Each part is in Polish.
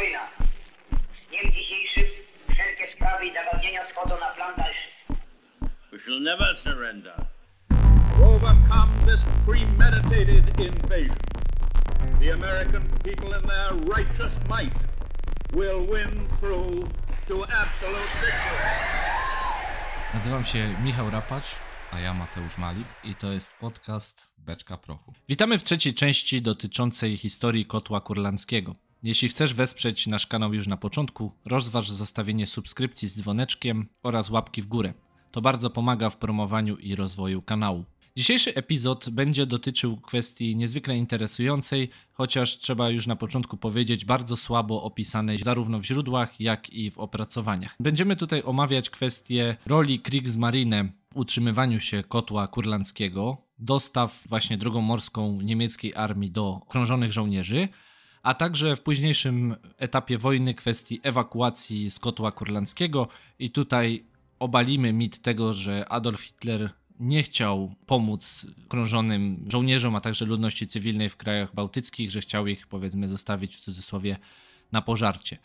wojna. Z dniem dzisiejszym wszelkie sprawy i zagadnienia schodzą na plan dalszy. We shall never surrender. Overcome this premeditated invasion. The American people in their righteous might will win through to absolute victory. Nazywam się Michał Rapacz, a ja Mateusz Malik i to jest podcast Beczka Prochu. Witamy w trzeciej części dotyczącej historii kotła kurlandzkiego. Jeśli chcesz wesprzeć nasz kanał już na początku, rozważ zostawienie subskrypcji z dzwoneczkiem oraz łapki w górę. To bardzo pomaga w promowaniu i rozwoju kanału. Dzisiejszy epizod będzie dotyczył kwestii niezwykle interesującej, chociaż trzeba już na początku powiedzieć, bardzo słabo opisanej zarówno w źródłach, jak i w opracowaniach. Będziemy tutaj omawiać kwestię roli Kriegsmarine w utrzymywaniu się kotła kurlandzkiego, dostaw właśnie drogą morską niemieckiej armii do krążonych żołnierzy, a także w późniejszym etapie wojny kwestii ewakuacji z kotła kurlandzkiego i tutaj obalimy mit tego, że Adolf Hitler nie chciał pomóc krążonym żołnierzom, a także ludności cywilnej w krajach bałtyckich, że chciał ich powiedzmy zostawić w cudzysłowie na pożarcie.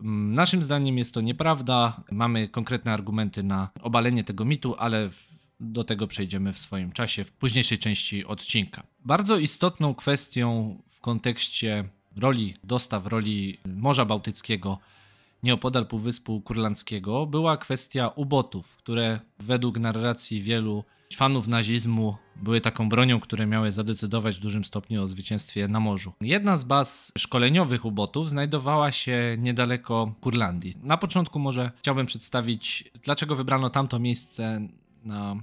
Mm, naszym zdaniem jest to nieprawda. Mamy konkretne argumenty na obalenie tego mitu, ale do tego przejdziemy w swoim czasie, w późniejszej części odcinka. Bardzo istotną kwestią w kontekście roli dostaw, roli Morza Bałtyckiego nieopodal Półwyspu Kurlandzkiego była kwestia ubotów, które według narracji wielu fanów nazizmu były taką bronią, które miały zadecydować w dużym stopniu o zwycięstwie na morzu. Jedna z baz szkoleniowych ubotów znajdowała się niedaleko Kurlandii. Na początku może chciałbym przedstawić, dlaczego wybrano tamto miejsce na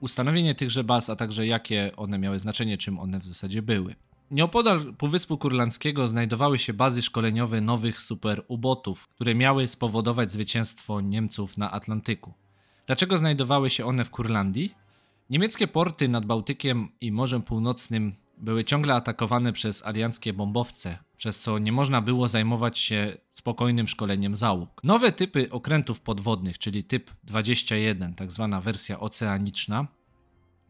ustanowienie tychże baz, a także jakie one miały znaczenie, czym one w zasadzie były. Nieopodal Półwyspu Kurlandzkiego znajdowały się bazy szkoleniowe nowych superubotów, które miały spowodować zwycięstwo Niemców na Atlantyku. Dlaczego znajdowały się one w Kurlandii? Niemieckie porty nad Bałtykiem i Morzem Północnym były ciągle atakowane przez alianckie bombowce, przez co nie można było zajmować się spokojnym szkoleniem załóg. Nowe typy okrętów podwodnych, czyli typ 21, tak zwana wersja oceaniczna,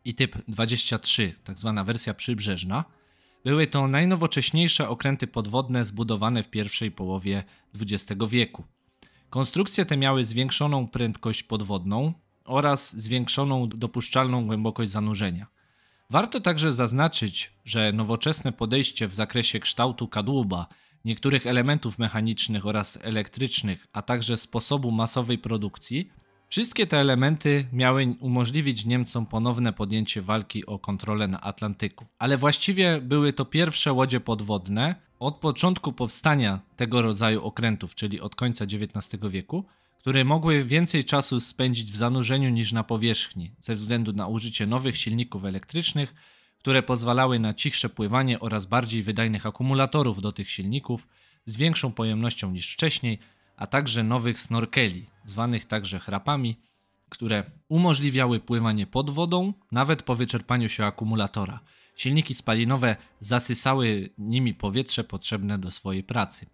i typ 23, tak zwana wersja przybrzeżna, były to najnowocześniejsze okręty podwodne zbudowane w pierwszej połowie XX wieku. Konstrukcje te miały zwiększoną prędkość podwodną oraz zwiększoną dopuszczalną głębokość zanurzenia. Warto także zaznaczyć, że nowoczesne podejście w zakresie kształtu kadłuba, niektórych elementów mechanicznych oraz elektrycznych, a także sposobu masowej produkcji Wszystkie te elementy miały umożliwić Niemcom ponowne podjęcie walki o kontrolę na Atlantyku, ale właściwie były to pierwsze łodzie podwodne od początku powstania tego rodzaju okrętów, czyli od końca XIX wieku, które mogły więcej czasu spędzić w zanurzeniu niż na powierzchni, ze względu na użycie nowych silników elektrycznych, które pozwalały na cichsze pływanie oraz bardziej wydajnych akumulatorów do tych silników z większą pojemnością niż wcześniej, a także nowych snorkeli, zwanych także chrapami, które umożliwiały pływanie pod wodą nawet po wyczerpaniu się akumulatora. Silniki spalinowe zasysały nimi powietrze potrzebne do swojej pracy.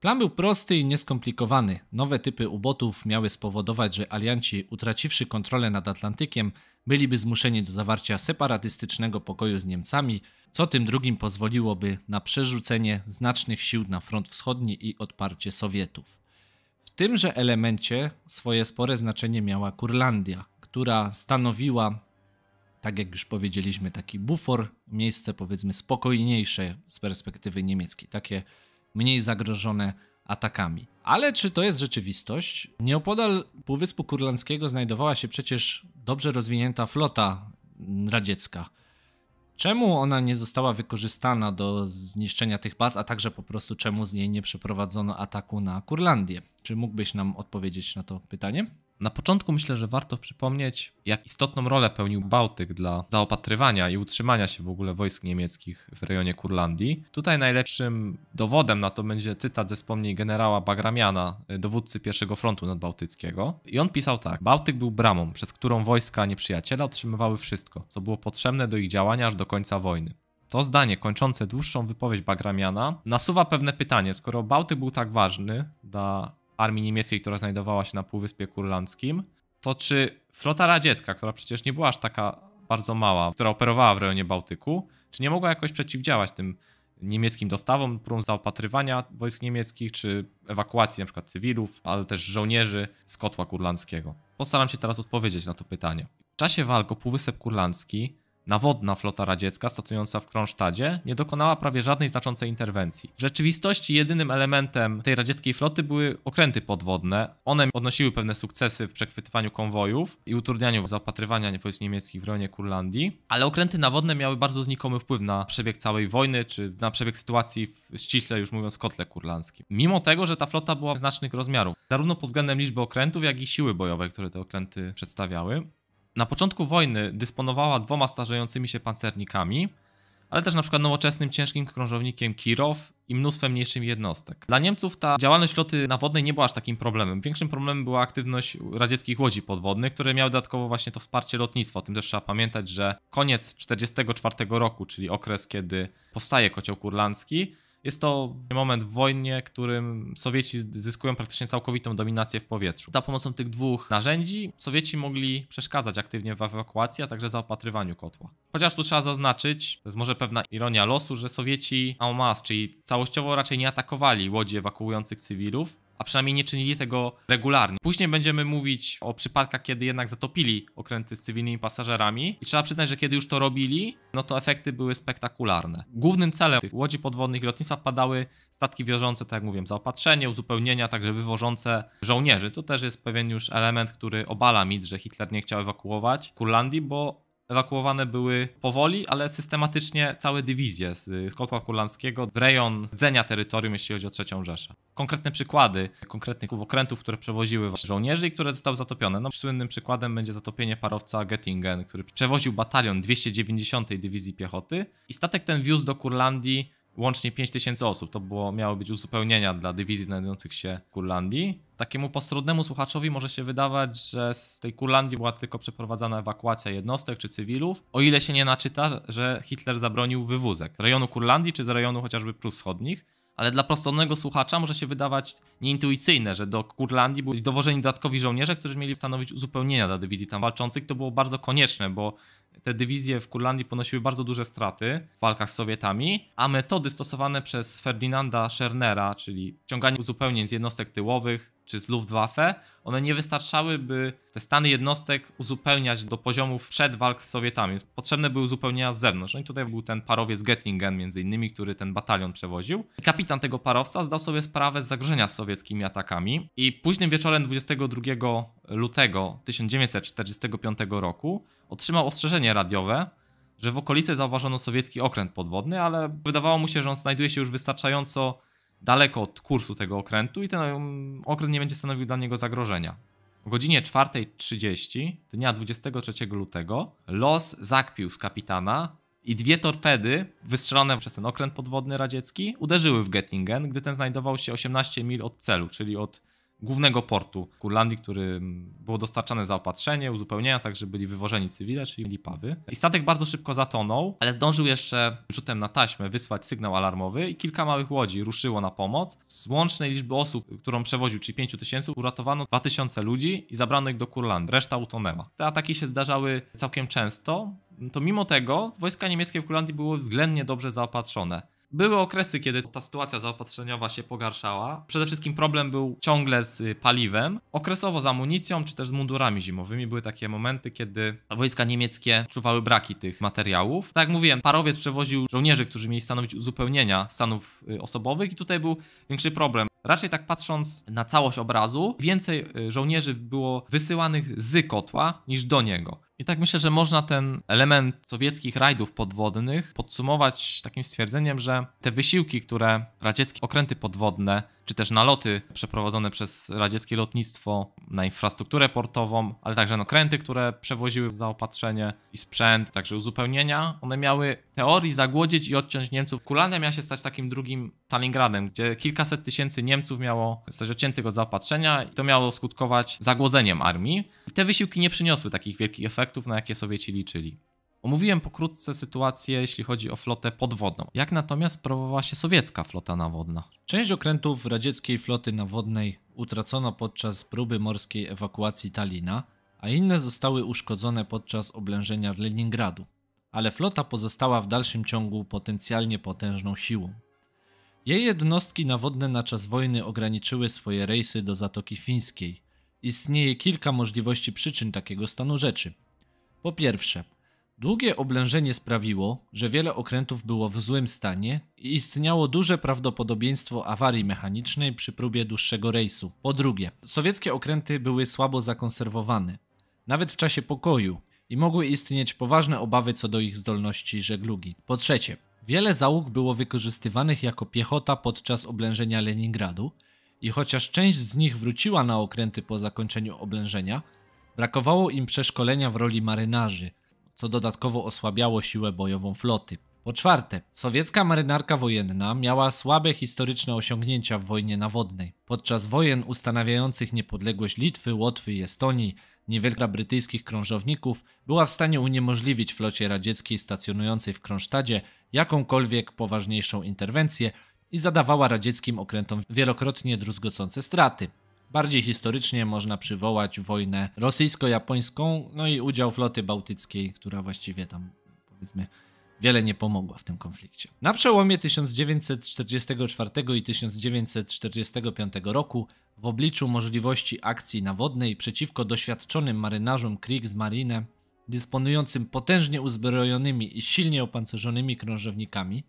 Plan był prosty i nieskomplikowany. Nowe typy ubotów miały spowodować, że alianci, utraciwszy kontrolę nad Atlantykiem, byliby zmuszeni do zawarcia separatystycznego pokoju z Niemcami, co tym drugim pozwoliłoby na przerzucenie znacznych sił na front wschodni i odparcie Sowietów tymże elemencie swoje spore znaczenie miała Kurlandia, która stanowiła, tak jak już powiedzieliśmy, taki bufor, miejsce powiedzmy spokojniejsze z perspektywy niemieckiej, takie mniej zagrożone atakami. Ale czy to jest rzeczywistość? Nieopodal Półwyspu Kurlandzkiego znajdowała się przecież dobrze rozwinięta flota radziecka, Czemu ona nie została wykorzystana do zniszczenia tych baz, a także po prostu czemu z niej nie przeprowadzono ataku na Kurlandię? Czy mógłbyś nam odpowiedzieć na to pytanie? Na początku myślę, że warto przypomnieć, jak istotną rolę pełnił Bałtyk dla zaopatrywania i utrzymania się w ogóle wojsk niemieckich w rejonie Kurlandii. Tutaj najlepszym dowodem na to będzie cytat ze wspomnień generała Bagramiana, e, dowódcy pierwszego frontu nadbałtyckiego. I on pisał tak: Bałtyk był bramą, przez którą wojska nieprzyjaciela otrzymywały wszystko, co było potrzebne do ich działania aż do końca wojny. To zdanie kończące dłuższą wypowiedź Bagramiana nasuwa pewne pytanie, skoro Bałtyk był tak ważny dla armii niemieckiej, która znajdowała się na Półwyspie Kurlandzkim, to czy flota radziecka, która przecież nie była aż taka bardzo mała, która operowała w rejonie Bałtyku, czy nie mogła jakoś przeciwdziałać tym niemieckim dostawom, próbom zaopatrywania wojsk niemieckich, czy ewakuacji np. cywilów, ale też żołnierzy z kotła kurlandzkiego? Postaram się teraz odpowiedzieć na to pytanie. W czasie walk o Półwysep Kurlandzki Nawodna flota radziecka statująca w Kronsztadzie nie dokonała prawie żadnej znaczącej interwencji. W rzeczywistości jedynym elementem tej radzieckiej floty były okręty podwodne. One odnosiły pewne sukcesy w przechwytywaniu konwojów i utrudnianiu zaopatrywania wojsk niemieckich w rejonie Kurlandii, ale okręty nawodne miały bardzo znikomy wpływ na przebieg całej wojny, czy na przebieg sytuacji w ściśle już mówiąc kotle kurlandzkim. Mimo tego, że ta flota była znacznych rozmiarów, zarówno pod względem liczby okrętów, jak i siły bojowej, które te okręty przedstawiały na początku wojny dysponowała dwoma starzejącymi się pancernikami, ale też na przykład nowoczesnym ciężkim krążownikiem Kirow i mnóstwem mniejszych jednostek. Dla Niemców ta działalność floty nawodnej nie była aż takim problemem. Większym problemem była aktywność radzieckich łodzi podwodnych, które miały dodatkowo właśnie to wsparcie lotnictwa. O tym też trzeba pamiętać, że koniec 1944 roku, czyli okres, kiedy powstaje kocioł kurlandzki, jest to moment w wojnie, którym Sowieci zyskują praktycznie całkowitą dominację w powietrzu. Za pomocą tych dwóch narzędzi Sowieci mogli przeszkadzać aktywnie w ewakuacji, a także zaopatrywaniu kotła. Chociaż tu trzeba zaznaczyć, to jest może pewna ironia losu, że Sowieci en masse, czyli całościowo raczej nie atakowali łodzi ewakuujących cywilów, a przynajmniej nie czynili tego regularnie. Później będziemy mówić o przypadkach, kiedy jednak zatopili okręty z cywilnymi pasażerami i trzeba przyznać, że kiedy już to robili, no to efekty były spektakularne. Głównym celem tych łodzi podwodnych i lotnictwa padały statki wiożące, tak jak mówiłem, zaopatrzenie, uzupełnienia, także wywożące żołnierzy. To też jest pewien już element, który obala mit, że Hitler nie chciał ewakuować Kurlandii, bo ewakuowane były powoli, ale systematycznie całe dywizje z y, kotła kurlandzkiego w rejon rdzenia terytorium, jeśli chodzi o trzecią Rzeszę. Konkretne przykłady konkretnych okrętów, które przewoziły żołnierzy i które zostały zatopione. No, słynnym przykładem będzie zatopienie parowca Göttingen, który przewoził batalion 290 Dywizji Piechoty i statek ten wiózł do Kurlandii łącznie 5000 osób. To było, miało być uzupełnienia dla dywizji znajdujących się w Kurlandii. Takiemu postrodnemu słuchaczowi może się wydawać, że z tej Kurlandii była tylko przeprowadzana ewakuacja jednostek czy cywilów, o ile się nie naczyta, że Hitler zabronił wywózek z rejonu Kurlandii czy z rejonu chociażby Prus Wschodnich ale dla prostronnego słuchacza może się wydawać nieintuicyjne, że do Kurlandii byli dowożeni dodatkowi żołnierze, którzy mieli stanowić uzupełnienia dla dywizji tam walczących. To było bardzo konieczne, bo te dywizje w Kurlandii ponosiły bardzo duże straty w walkach z Sowietami, a metody stosowane przez Ferdynanda Schernera, czyli ciąganie uzupełnień z jednostek tyłowych, czy z Luftwaffe, one nie wystarczały, by te stany jednostek uzupełniać do poziomów przed walk z Sowietami. Potrzebne były uzupełnienia z zewnątrz. No i tutaj był ten parowiec Gettingen, między innymi, który ten batalion przewoził. I kapitan tego parowca zdał sobie sprawę z zagrożenia z sowieckimi atakami i późnym wieczorem 22 lutego 1945 roku otrzymał ostrzeżenie radiowe, że w okolicy zauważono sowiecki okręt podwodny, ale wydawało mu się, że on znajduje się już wystarczająco daleko od kursu tego okrętu i ten okręt nie będzie stanowił dla niego zagrożenia. O godzinie 4.30 dnia 23 lutego los zakpił z kapitana i dwie torpedy wystrzelone przez ten okręt podwodny radziecki uderzyły w Göttingen, gdy ten znajdował się 18 mil od celu, czyli od głównego portu Kurlandii, który mm, było dostarczane zaopatrzenie, uzupełnienia, także byli wywożeni cywile, czyli Lipawy. I statek bardzo szybko zatonął, ale zdążył jeszcze rzutem na taśmę wysłać sygnał alarmowy i kilka małych łodzi ruszyło na pomoc. Z łącznej liczby osób, którą przewoził, czyli 5 tysięcy, uratowano 2 tysiące ludzi i zabrano ich do Kurlandii. Reszta utonęła. Te ataki się zdarzały całkiem często, to mimo tego wojska niemieckie w Kurlandii były względnie dobrze zaopatrzone. Były okresy, kiedy ta sytuacja zaopatrzeniowa się pogarszała. Przede wszystkim problem był ciągle z y, paliwem. Okresowo z amunicją czy też z mundurami zimowymi były takie momenty, kiedy wojska niemieckie czuwały braki tych materiałów. Tak jak mówiłem, parowiec przewoził żołnierzy, którzy mieli stanowić uzupełnienia stanów y, osobowych i tutaj był większy problem. Raczej tak patrząc na całość obrazu, więcej y, żołnierzy było wysyłanych z kotła niż do niego. I tak myślę, że można ten element sowieckich rajdów podwodnych podsumować takim stwierdzeniem, że te wysiłki, które radzieckie okręty podwodne czy też naloty przeprowadzone przez radzieckie lotnictwo na infrastrukturę portową, ale także no, kręty, które przewoziły zaopatrzenie i sprzęt, także uzupełnienia, one miały teorii zagłodzić i odciąć Niemców. Kurlandia miała się stać takim drugim Stalingradem, gdzie kilkaset tysięcy Niemców miało zostać odciętych od zaopatrzenia i to miało skutkować zagłodzeniem armii. I te wysiłki nie przyniosły takich wielkich efektów, na jakie Sowieci liczyli. Omówiłem pokrótce sytuację, jeśli chodzi o flotę podwodną. Jak natomiast sprawowała się sowiecka flota nawodna? Część okrętów radzieckiej floty nawodnej utracono podczas próby morskiej ewakuacji Talina, a inne zostały uszkodzone podczas oblężenia Leningradu. Ale flota pozostała w dalszym ciągu potencjalnie potężną siłą. Jej jednostki nawodne na czas wojny ograniczyły swoje rejsy do Zatoki Fińskiej. Istnieje kilka możliwości przyczyn takiego stanu rzeczy. Po pierwsze, Długie oblężenie sprawiło, że wiele okrętów było w złym stanie i istniało duże prawdopodobieństwo awarii mechanicznej przy próbie dłuższego rejsu. Po drugie, sowieckie okręty były słabo zakonserwowane, nawet w czasie pokoju, i mogły istnieć poważne obawy co do ich zdolności żeglugi. Po trzecie, wiele załóg było wykorzystywanych jako piechota podczas oblężenia Leningradu i chociaż część z nich wróciła na okręty po zakończeniu oblężenia, brakowało im przeszkolenia w roli marynarzy – co dodatkowo osłabiało siłę bojową floty. Po czwarte, sowiecka marynarka wojenna miała słabe historyczne osiągnięcia w wojnie nawodnej. Podczas wojen ustanawiających niepodległość Litwy, Łotwy i Estonii, niewielka brytyjskich krążowników była w stanie uniemożliwić flocie radzieckiej stacjonującej w Kronsztadzie jakąkolwiek poważniejszą interwencję i zadawała radzieckim okrętom wielokrotnie druzgocące straty. Bardziej historycznie można przywołać wojnę rosyjsko-japońską, no i udział floty bałtyckiej, która właściwie tam powiedzmy wiele nie pomogła w tym konflikcie. Na przełomie 1944 i 1945 roku w obliczu możliwości akcji nawodnej przeciwko doświadczonym marynarzom Kriegsmarine, dysponującym potężnie uzbrojonymi i silnie opancerzonymi krążownikami,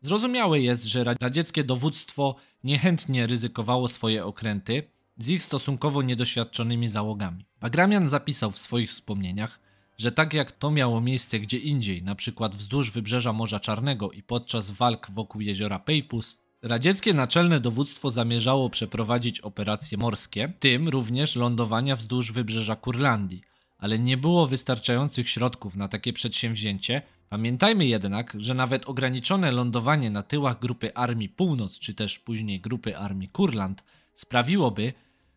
zrozumiałe jest, że radzieckie dowództwo niechętnie ryzykowało swoje okręty z ich stosunkowo niedoświadczonymi załogami. Bagramian zapisał w swoich wspomnieniach, że tak jak to miało miejsce gdzie indziej, np. wzdłuż wybrzeża Morza Czarnego i podczas walk wokół jeziora Peipus, radzieckie naczelne dowództwo zamierzało przeprowadzić operacje morskie, tym również lądowania wzdłuż wybrzeża Kurlandii, ale nie było wystarczających środków na takie przedsięwzięcie. Pamiętajmy jednak, że nawet ograniczone lądowanie na tyłach Grupy Armii Północ czy też później Grupy Armii Kurland – sprawiłoby,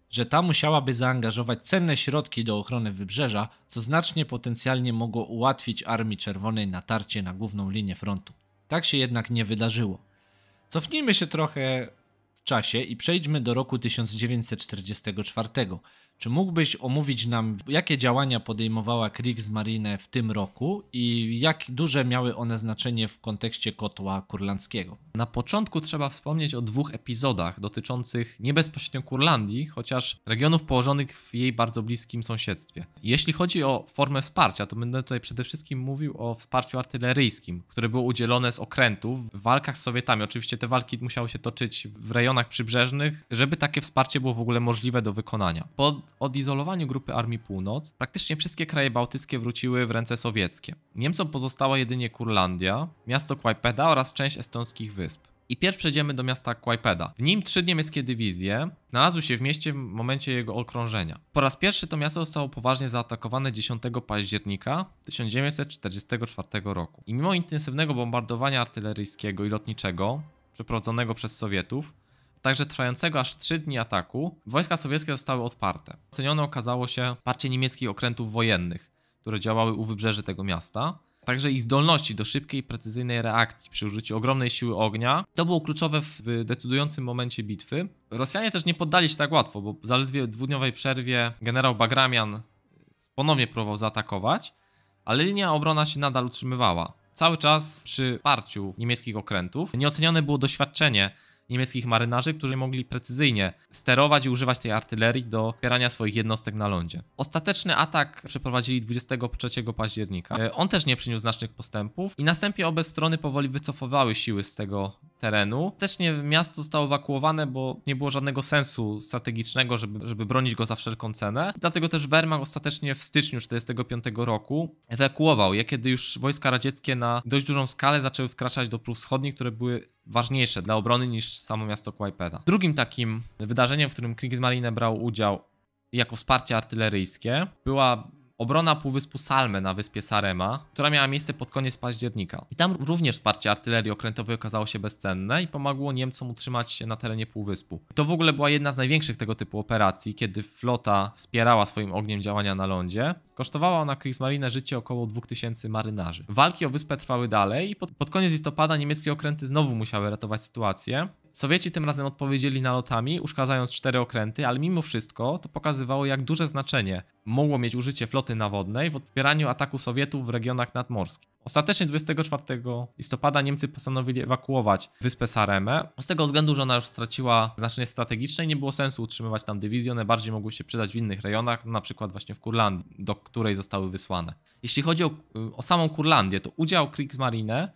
że ta musiałaby zaangażować cenne środki do ochrony wybrzeża, co znacznie potencjalnie mogło ułatwić Armii Czerwonej natarcie na główną linię frontu. Tak się jednak nie wydarzyło. Cofnijmy się trochę w czasie i przejdźmy do roku 1944, czy mógłbyś omówić nam, jakie działania podejmowała Kriegsmarine w tym roku i jak duże miały one znaczenie w kontekście kotła kurlandzkiego? Na początku trzeba wspomnieć o dwóch epizodach dotyczących nie bezpośrednio Kurlandii, chociaż regionów położonych w jej bardzo bliskim sąsiedztwie. Jeśli chodzi o formę wsparcia, to będę tutaj przede wszystkim mówił o wsparciu artyleryjskim, które było udzielone z okrętów w walkach z Sowietami. Oczywiście te walki musiały się toczyć w rejonach przybrzeżnych, żeby takie wsparcie było w ogóle możliwe do wykonania. Po odizolowaniu Grupy Armii Północ praktycznie wszystkie kraje bałtyckie wróciły w ręce sowieckie. Niemcom pozostała jedynie Kurlandia, miasto Kłajpeda oraz część estońskich wysp. I pierwszy przejdziemy do miasta Kłajpeda. W nim trzy niemieckie dywizje znalazły się w mieście w momencie jego okrążenia. Po raz pierwszy to miasto zostało poważnie zaatakowane 10 października 1944 roku. I mimo intensywnego bombardowania artyleryjskiego i lotniczego przeprowadzonego przez Sowietów, także trwającego aż 3 dni ataku wojska sowieckie zostały odparte. Ocenione okazało się parcie niemieckich okrętów wojennych, które działały u wybrzeży tego miasta. Także ich zdolności do szybkiej, precyzyjnej reakcji przy użyciu ogromnej siły ognia to było kluczowe w decydującym momencie bitwy. Rosjanie też nie poddali się tak łatwo, bo zaledwie w dwudniowej przerwie generał Bagramian ponownie próbował zaatakować, ale linia obrona się nadal utrzymywała. Cały czas przy parciu niemieckich okrętów nieocenione było doświadczenie niemieckich marynarzy, którzy mogli precyzyjnie sterować i używać tej artylerii do wspierania swoich jednostek na lądzie. Ostateczny atak przeprowadzili 23 października. E, on też nie przyniósł znacznych postępów i następnie obie strony powoli wycofowały siły z tego terenu. Też nie miasto zostało ewakuowane, bo nie było żadnego sensu strategicznego, żeby, żeby bronić go za wszelką cenę. Dlatego też Wehrmacht ostatecznie w styczniu 1945 roku ewakuował je, kiedy już wojska radzieckie na dość dużą skalę zaczęły wkraczać do Prów Wschodnich, które były ważniejsze dla obrony niż samo miasto Kłajpeda. Drugim takim wydarzeniem, w którym Kriegsmarine brał udział jako wsparcie artyleryjskie była obrona Półwyspu Salme na wyspie Sarema, która miała miejsce pod koniec października. I tam również wsparcie artylerii okrętowej okazało się bezcenne i pomogło Niemcom utrzymać się na terenie Półwyspu. To w ogóle była jedna z największych tego typu operacji, kiedy flota wspierała swoim ogniem działania na lądzie. Kosztowała ona Kriegsmarine życie około 2000 marynarzy. Walki o wyspę trwały dalej i pod, pod koniec listopada niemieckie okręty znowu musiały ratować sytuację. Sowieci tym razem odpowiedzieli nalotami, uszkadzając cztery okręty, ale mimo wszystko to pokazywało, jak duże znaczenie mogło mieć użycie floty nawodnej w odpieraniu ataku Sowietów w regionach nadmorskich. Ostatecznie 24 listopada Niemcy postanowili ewakuować wyspę Saremę, z tego względu, że ona już straciła znaczenie strategiczne i nie było sensu utrzymywać tam dywizji, one bardziej mogły się przydać w innych rejonach, na przykład właśnie w Kurlandii, do której zostały wysłane. Jeśli chodzi o, y, o samą Kurlandię, to udział Kriegsmarine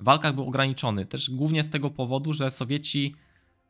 walkach był ograniczony. Też głównie z tego powodu, że Sowieci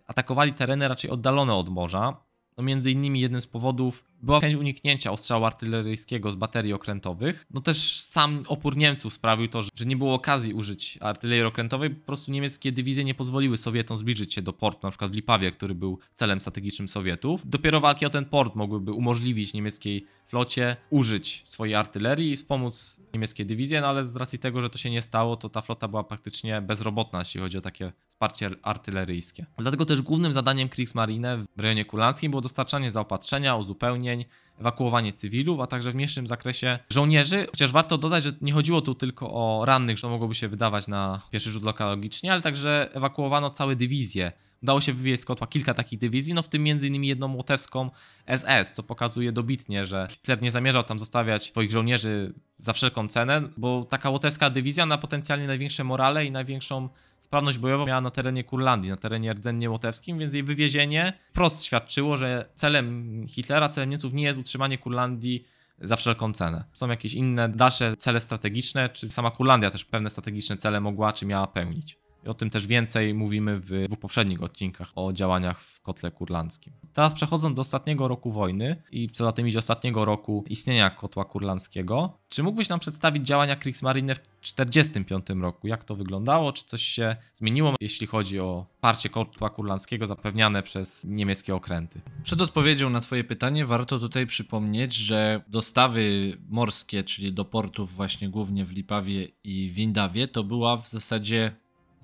atakowali tereny raczej oddalone od morza. No między innymi jednym z powodów była chęć uniknięcia ostrzału artyleryjskiego z baterii okrętowych. No też sam opór Niemców sprawił to, że nie było okazji użyć artylerii okrętowej, po prostu niemieckie dywizje nie pozwoliły Sowietom zbliżyć się do portu, na przykład w Lipawie, który był celem strategicznym Sowietów. Dopiero walki o ten port mogłyby umożliwić niemieckiej flocie użyć swojej artylerii i wspomóc niemieckie dywizje, no ale z racji tego, że to się nie stało, to ta flota była praktycznie bezrobotna, jeśli chodzi o takie wsparcie artyleryjskie. Dlatego też głównym zadaniem Kriegsmarine w rejonie kulanskim było dostarczanie zaopatrzenia, uzupełnień, ewakuowanie cywilów, a także w mniejszym zakresie żołnierzy. Chociaż warto dodać, że nie chodziło tu tylko o rannych, co mogłoby się wydawać na pierwszy rzut oka logicznie, ale także ewakuowano całe dywizje. Udało się wywieźć z kotła kilka takich dywizji, no w tym m.in. jedną łotewską SS, co pokazuje dobitnie, że Hitler nie zamierzał tam zostawiać swoich żołnierzy za wszelką cenę, bo taka łotewska dywizja na potencjalnie największe morale i największą sprawność bojową miała na terenie Kurlandii, na terenie rdzennie łotewskim, więc jej wywiezienie wprost świadczyło, że celem Hitlera, celem Niemców nie jest utrzymanie Kurlandii za wszelką cenę. Są jakieś inne dalsze cele strategiczne, czy sama Kurlandia też pewne strategiczne cele mogła czy miała pełnić. I o tym też więcej mówimy w dwóch poprzednich odcinkach o działaniach w kotle kurlandzkim. Teraz przechodząc do ostatniego roku wojny i co za tym idzie ostatniego roku istnienia kotła kurlandzkiego, czy mógłbyś nam przedstawić działania Kriegsmarine w 1945 roku? Jak to wyglądało? Czy coś się zmieniło, jeśli chodzi o parcie kotła kurlandzkiego zapewniane przez niemieckie okręty? Przed odpowiedzią na Twoje pytanie warto tutaj przypomnieć, że dostawy morskie, czyli do portów właśnie głównie w Lipawie i Windawie, to była w zasadzie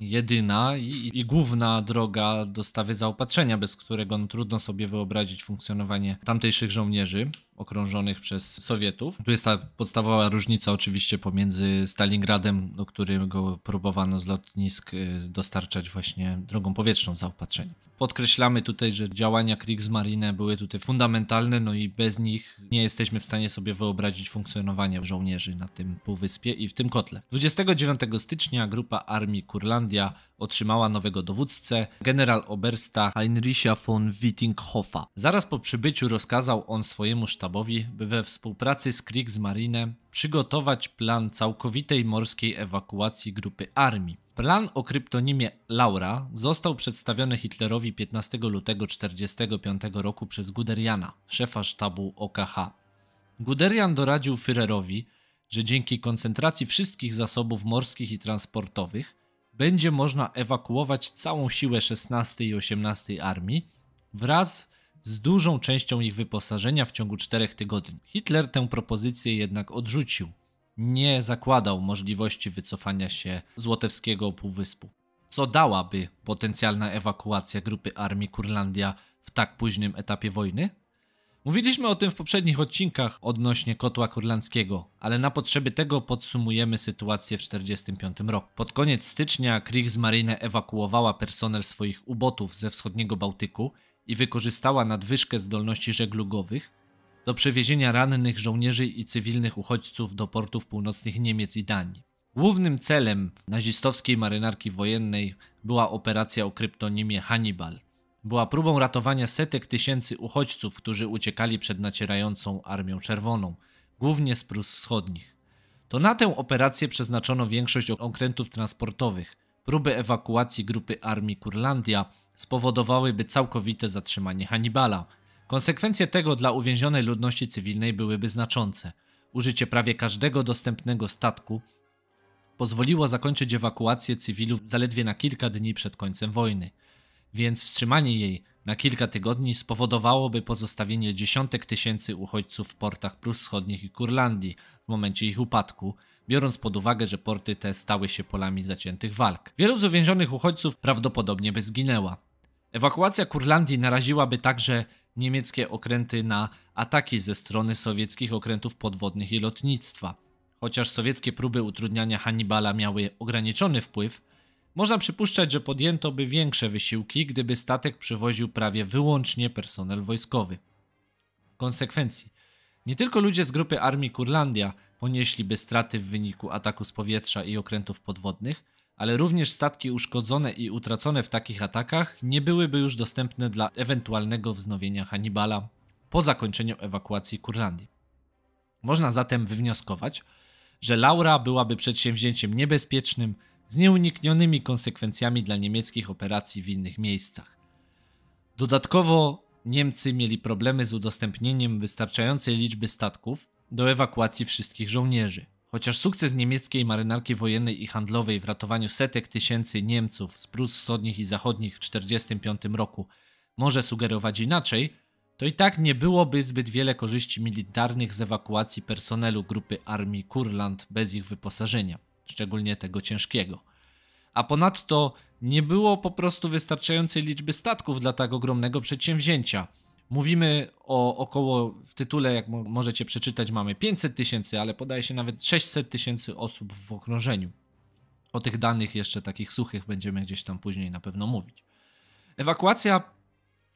jedyna i, i, główna droga dostawy zaopatrzenia, bez którego no, trudno sobie wyobrazić funkcjonowanie tamtejszych żołnierzy okrążonych przez Sowietów. Tu jest ta podstawowa różnica oczywiście pomiędzy Stalingradem, do którego próbowano z lotnisk y, dostarczać właśnie drogą powietrzną zaopatrzenie. Podkreślamy tutaj, że działania Kriegsmarine były tutaj fundamentalne, no i bez nich nie jesteśmy w stanie sobie wyobrazić funkcjonowania żołnierzy na tym półwyspie i w tym kotle. 29 stycznia grupa armii Kurlandia otrzymała nowego dowódcę, generał Obersta Heinricha von Wittinghoffa. Zaraz po przybyciu rozkazał on swojemu sztabowi sztabowi, by we współpracy z Kriegsmarine przygotować plan całkowitej morskiej ewakuacji grupy armii. Plan o kryptonimie Laura został przedstawiony Hitlerowi 15 lutego 1945 roku przez Guderiana, szefa sztabu OKH. Guderian doradził Führerowi, że dzięki koncentracji wszystkich zasobów morskich i transportowych będzie można ewakuować całą siłę 16 i 18 armii wraz z dużą częścią ich wyposażenia w ciągu czterech tygodni. Hitler tę propozycję jednak odrzucił. Nie zakładał możliwości wycofania się z łotewskiego półwyspu. Co dałaby potencjalna ewakuacja grupy armii Kurlandia w tak późnym etapie wojny? Mówiliśmy o tym w poprzednich odcinkach odnośnie kotła kurlandzkiego, ale na potrzeby tego podsumujemy sytuację w 1945 roku. Pod koniec stycznia Kriegsmarine ewakuowała personel swoich ubotów ze wschodniego Bałtyku i wykorzystała nadwyżkę zdolności żeglugowych do przewiezienia rannych żołnierzy i cywilnych uchodźców do portów północnych Niemiec i Danii. Głównym celem nazistowskiej marynarki wojennej była operacja o kryptonimie Hannibal. Była próbą ratowania setek tysięcy uchodźców, którzy uciekali przed nacierającą Armią Czerwoną, głównie z Prus Wschodnich. To na tę operację przeznaczono większość okrętów transportowych, próby ewakuacji grupy armii Kurlandia spowodowałyby całkowite zatrzymanie Hannibala. Konsekwencje tego dla uwięzionej ludności cywilnej byłyby znaczące. Użycie prawie każdego dostępnego statku pozwoliło zakończyć ewakuację cywilów zaledwie na kilka dni przed końcem wojny, więc wstrzymanie jej na kilka tygodni spowodowałoby pozostawienie dziesiątek tysięcy uchodźców w portach Prus Wschodnich i Kurlandii w momencie ich upadku, biorąc pod uwagę, że porty te stały się polami zaciętych walk. Wielu z uwięzionych uchodźców prawdopodobnie by zginęła. Ewakuacja Kurlandii naraziłaby także niemieckie okręty na ataki ze strony sowieckich okrętów podwodnych i lotnictwa. Chociaż sowieckie próby utrudniania Hannibala miały ograniczony wpływ, można przypuszczać, że podjęto by większe wysiłki, gdyby statek przywoził prawie wyłącznie personel wojskowy. W konsekwencji, nie tylko ludzie z grupy armii Kurlandia ponieśliby straty w wyniku ataku z powietrza i okrętów podwodnych, ale również statki uszkodzone i utracone w takich atakach nie byłyby już dostępne dla ewentualnego wznowienia Hannibala po zakończeniu ewakuacji Kurlandii. Można zatem wywnioskować, że Laura byłaby przedsięwzięciem niebezpiecznym z nieuniknionymi konsekwencjami dla niemieckich operacji w innych miejscach. Dodatkowo Niemcy mieli problemy z udostępnieniem wystarczającej liczby statków do ewakuacji wszystkich żołnierzy. Chociaż sukces niemieckiej marynarki wojennej i handlowej w ratowaniu setek tysięcy Niemców z Prus wschodnich i zachodnich w 1945 roku może sugerować inaczej, to i tak nie byłoby zbyt wiele korzyści militarnych z ewakuacji personelu grupy armii Kurland bez ich wyposażenia, szczególnie tego ciężkiego. A ponadto nie było po prostu wystarczającej liczby statków dla tak ogromnego przedsięwzięcia – Mówimy o około, w tytule, jak możecie przeczytać, mamy 500 tysięcy, ale podaje się nawet 600 tysięcy osób w okrążeniu. O tych danych jeszcze takich suchych będziemy gdzieś tam później na pewno mówić. Ewakuacja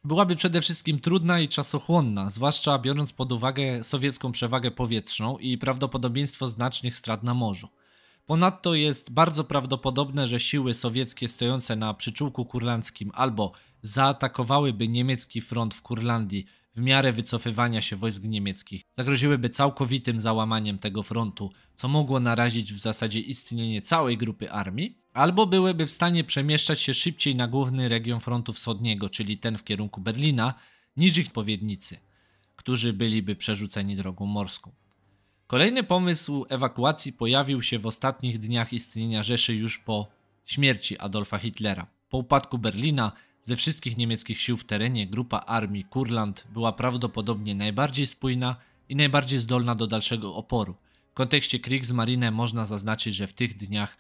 byłaby przede wszystkim trudna i czasochłonna, zwłaszcza biorąc pod uwagę sowiecką przewagę powietrzną i prawdopodobieństwo znacznych strat na morzu. Ponadto jest bardzo prawdopodobne, że siły sowieckie stojące na przyczółku kurlandzkim albo zaatakowałyby niemiecki front w Kurlandii w miarę wycofywania się wojsk niemieckich, zagroziłyby całkowitym załamaniem tego frontu, co mogło narazić w zasadzie istnienie całej grupy armii, albo byłyby w stanie przemieszczać się szybciej na główny region frontu wschodniego, czyli ten w kierunku Berlina, niż ich powiednicy, którzy byliby przerzuceni drogą morską. Kolejny pomysł ewakuacji pojawił się w ostatnich dniach istnienia Rzeszy już po śmierci Adolfa Hitlera. Po upadku Berlina ze wszystkich niemieckich sił w terenie grupa armii Kurland była prawdopodobnie najbardziej spójna i najbardziej zdolna do dalszego oporu. W kontekście Kriegsmarine można zaznaczyć, że w tych dniach,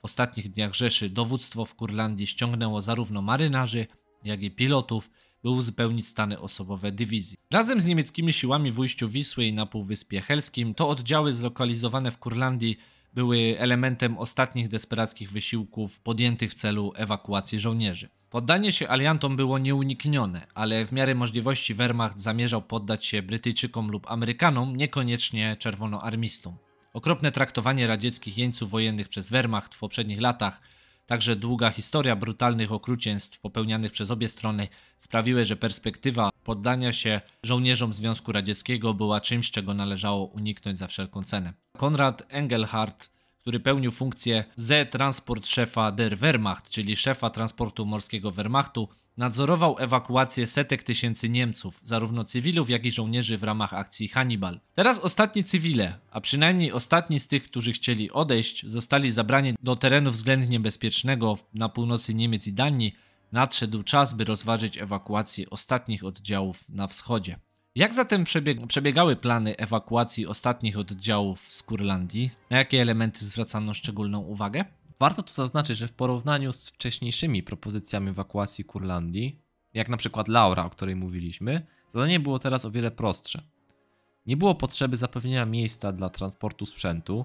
w ostatnich dniach Rzeszy, dowództwo w Kurlandii ściągnęło zarówno marynarzy, jak i pilotów, by uzupełnić stany osobowe dywizji. Razem z niemieckimi siłami w ujściu Wisły i na Półwyspie Helskim to oddziały zlokalizowane w Kurlandii były elementem ostatnich desperackich wysiłków podjętych w celu ewakuacji żołnierzy. Poddanie się aliantom było nieuniknione, ale w miarę możliwości Wehrmacht zamierzał poddać się Brytyjczykom lub Amerykanom, niekoniecznie czerwonoarmistom. Okropne traktowanie radzieckich jeńców wojennych przez Wehrmacht w poprzednich latach Także długa historia brutalnych okrucieństw popełnianych przez obie strony sprawiły, że perspektywa poddania się żołnierzom Związku Radzieckiego była czymś, czego należało uniknąć za wszelką cenę. Konrad Engelhardt który pełnił funkcję Z-Transport szefa der Wehrmacht, czyli szefa transportu morskiego Wehrmachtu, nadzorował ewakuację setek tysięcy Niemców, zarówno cywilów, jak i żołnierzy w ramach akcji Hannibal. Teraz ostatni cywile, a przynajmniej ostatni z tych, którzy chcieli odejść, zostali zabrani do terenu względnie bezpiecznego na północy Niemiec i Danii. Nadszedł czas, by rozważyć ewakuację ostatnich oddziałów na wschodzie. Jak zatem przebieg przebiegały plany ewakuacji ostatnich oddziałów z Kurlandii? Na jakie elementy zwracano szczególną uwagę? Warto tu zaznaczyć, że w porównaniu z wcześniejszymi propozycjami ewakuacji Kurlandii, jak na przykład Laura, o której mówiliśmy, zadanie było teraz o wiele prostsze. Nie było potrzeby zapewnienia miejsca dla transportu sprzętu,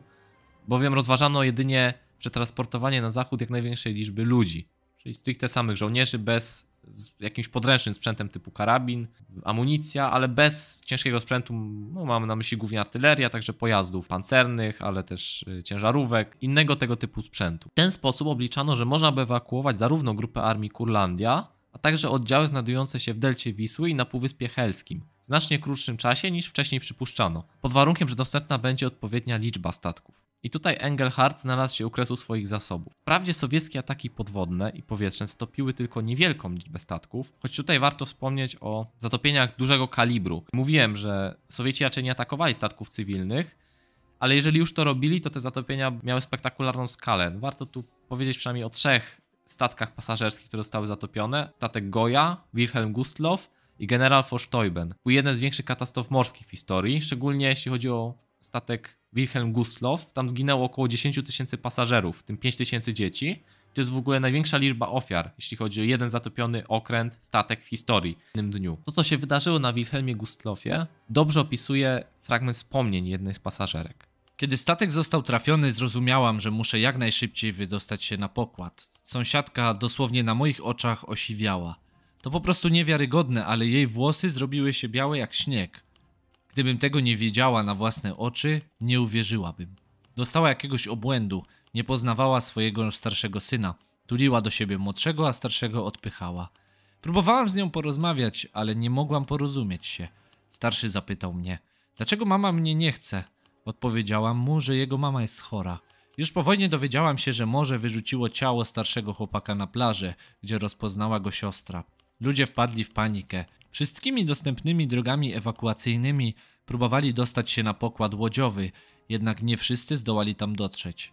bowiem rozważano jedynie przetransportowanie na zachód jak największej liczby ludzi, czyli stricte samych żołnierzy bez z jakimś podręcznym sprzętem typu karabin, amunicja, ale bez ciężkiego sprzętu, no mamy na myśli głównie artyleria, także pojazdów pancernych, ale też y, ciężarówek, innego tego typu sprzętu. W ten sposób obliczano, że można by ewakuować zarówno grupę armii Kurlandia, a także oddziały znajdujące się w delcie Wisły i na Półwyspie Helskim w znacznie krótszym czasie niż wcześniej przypuszczano, pod warunkiem, że dostępna będzie odpowiednia liczba statków. I tutaj Engelhardt znalazł się u kresu swoich zasobów. Wprawdzie sowieckie ataki podwodne i powietrzne zatopiły tylko niewielką liczbę statków, choć tutaj warto wspomnieć o zatopieniach dużego kalibru. Mówiłem, że Sowieci raczej nie atakowali statków cywilnych, ale jeżeli już to robili, to te zatopienia miały spektakularną skalę. Warto tu powiedzieć przynajmniej o trzech statkach pasażerskich, które zostały zatopione. Statek Goya, Wilhelm Gustloff i general von Steuben. Był jeden z większych katastrof morskich w historii, szczególnie jeśli chodzi o statek Wilhelm Gustloff, tam zginęło około 10 tysięcy pasażerów, w tym 5 tysięcy dzieci. To jest w ogóle największa liczba ofiar, jeśli chodzi o jeden zatopiony okręt, statek w historii w jednym dniu. To, co się wydarzyło na Wilhelmie Gustloffie, dobrze opisuje fragment wspomnień jednej z pasażerek. Kiedy statek został trafiony, zrozumiałam, że muszę jak najszybciej wydostać się na pokład. Sąsiadka dosłownie na moich oczach osiwiała. To po prostu niewiarygodne, ale jej włosy zrobiły się białe jak śnieg. Gdybym tego nie wiedziała na własne oczy, nie uwierzyłabym. Dostała jakiegoś obłędu, nie poznawała swojego starszego syna. Tuliła do siebie młodszego, a starszego odpychała. Próbowałam z nią porozmawiać, ale nie mogłam porozumieć się. Starszy zapytał mnie, dlaczego mama mnie nie chce? Odpowiedziałam mu, że jego mama jest chora. Już po wojnie dowiedziałam się, że morze wyrzuciło ciało starszego chłopaka na plażę, gdzie rozpoznała go siostra. Ludzie wpadli w panikę. Wszystkimi dostępnymi drogami ewakuacyjnymi próbowali dostać się na pokład łodziowy, jednak nie wszyscy zdołali tam dotrzeć.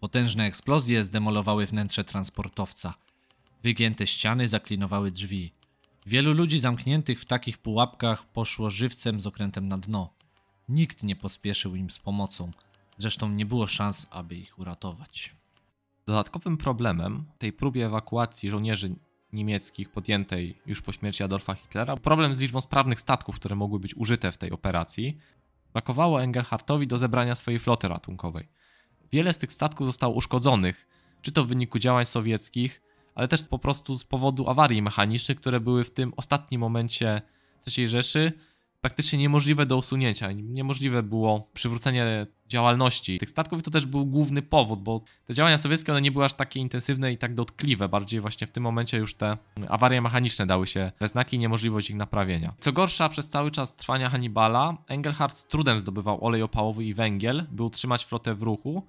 Potężne eksplozje zdemolowały wnętrze transportowca. Wygięte ściany zaklinowały drzwi. Wielu ludzi zamkniętych w takich pułapkach poszło żywcem z okrętem na dno. Nikt nie pospieszył im z pomocą, zresztą nie było szans, aby ich uratować. Dodatkowym problemem tej próbie ewakuacji żołnierzy niemieckich podjętej już po śmierci Adolfa Hitlera, problem z liczbą sprawnych statków, które mogły być użyte w tej operacji, brakowało Engelhartowi do zebrania swojej floty ratunkowej. Wiele z tych statków zostało uszkodzonych, czy to w wyniku działań sowieckich, ale też po prostu z powodu awarii mechanicznych, które były w tym ostatnim momencie III Rzeszy, praktycznie niemożliwe do usunięcia. Niemożliwe było przywrócenie działalności tych statków i to też był główny powód, bo te działania sowieckie one nie były aż takie intensywne i tak dotkliwe, bardziej właśnie w tym momencie już te awarie mechaniczne dały się we znaki i niemożliwość ich naprawienia. Co gorsza, przez cały czas trwania Hannibala Engelhardt z trudem zdobywał olej opałowy i węgiel, by utrzymać flotę w ruchu,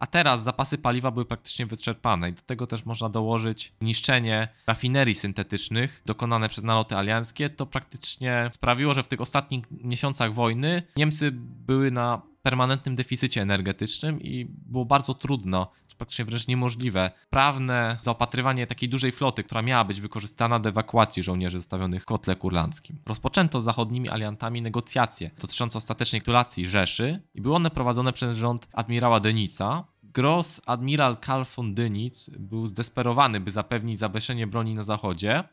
a teraz zapasy paliwa były praktycznie wyczerpane i do tego też można dołożyć niszczenie rafinerii syntetycznych dokonane przez naloty alianckie. To praktycznie sprawiło, że w tych ostatnich miesiącach wojny Niemcy były na permanentnym deficycie energetycznym i było bardzo trudno, praktycznie wręcz niemożliwe, prawne zaopatrywanie takiej dużej floty, która miała być wykorzystana do ewakuacji żołnierzy zostawionych w kotle kurlandzkim. Rozpoczęto z zachodnimi aliantami negocjacje dotyczące ostatecznej kulacji Rzeszy i były one prowadzone przez rząd admirała Denica, Gross admiral Karl von Dönitz był zdesperowany, by zapewnić zabezpieczenie broni na zachodzie,